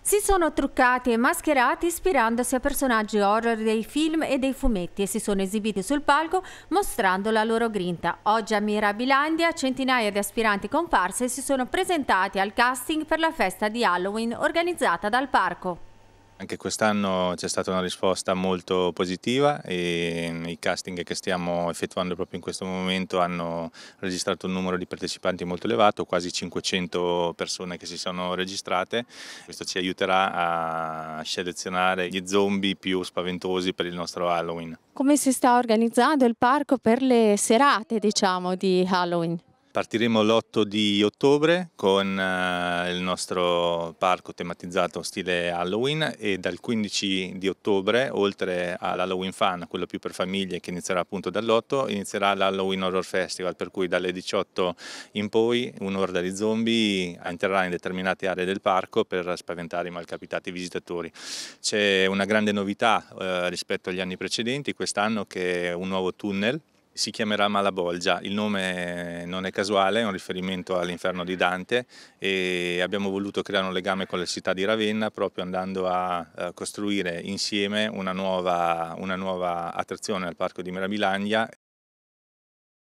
Si sono truccati e mascherati ispirandosi a personaggi horror dei film e dei fumetti e si sono esibiti sul palco mostrando la loro grinta. Oggi a Mirabilandia centinaia di aspiranti comparse si sono presentati al casting per la festa di Halloween organizzata dal parco. Anche quest'anno c'è stata una risposta molto positiva e i casting che stiamo effettuando proprio in questo momento hanno registrato un numero di partecipanti molto elevato, quasi 500 persone che si sono registrate. Questo ci aiuterà a selezionare gli zombie più spaventosi per il nostro Halloween. Come si sta organizzando il parco per le serate diciamo, di Halloween? Partiremo l'8 di ottobre con eh, il nostro parco tematizzato stile Halloween e dal 15 di ottobre, oltre all'Halloween Fan, quello più per famiglie che inizierà appunto dall'8, inizierà l'Halloween Horror Festival, per cui dalle 18 in poi un'orda di zombie entrerà in determinate aree del parco per spaventare i malcapitati visitatori. C'è una grande novità uh, rispetto agli anni precedenti, quest'anno che è un nuovo tunnel si chiamerà Malabolgia, il nome non è casuale, è un riferimento all'inferno di Dante e abbiamo voluto creare un legame con la città di Ravenna proprio andando a eh, costruire insieme una nuova, una nuova attrazione al Parco di Mirabilandia